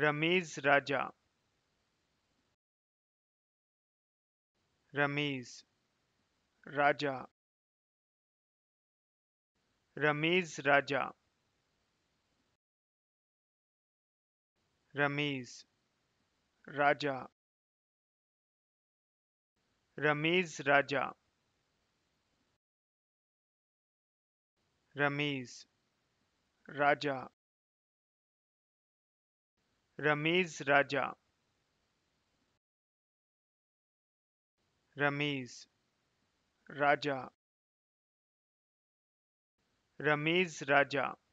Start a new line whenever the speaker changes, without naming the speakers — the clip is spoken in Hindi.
रमीज राजा रमेश राजा रमेश राजा रमेश राजा रमीज राजा रमीज राजा रमीज राजा रमीज राजा रमीज राजा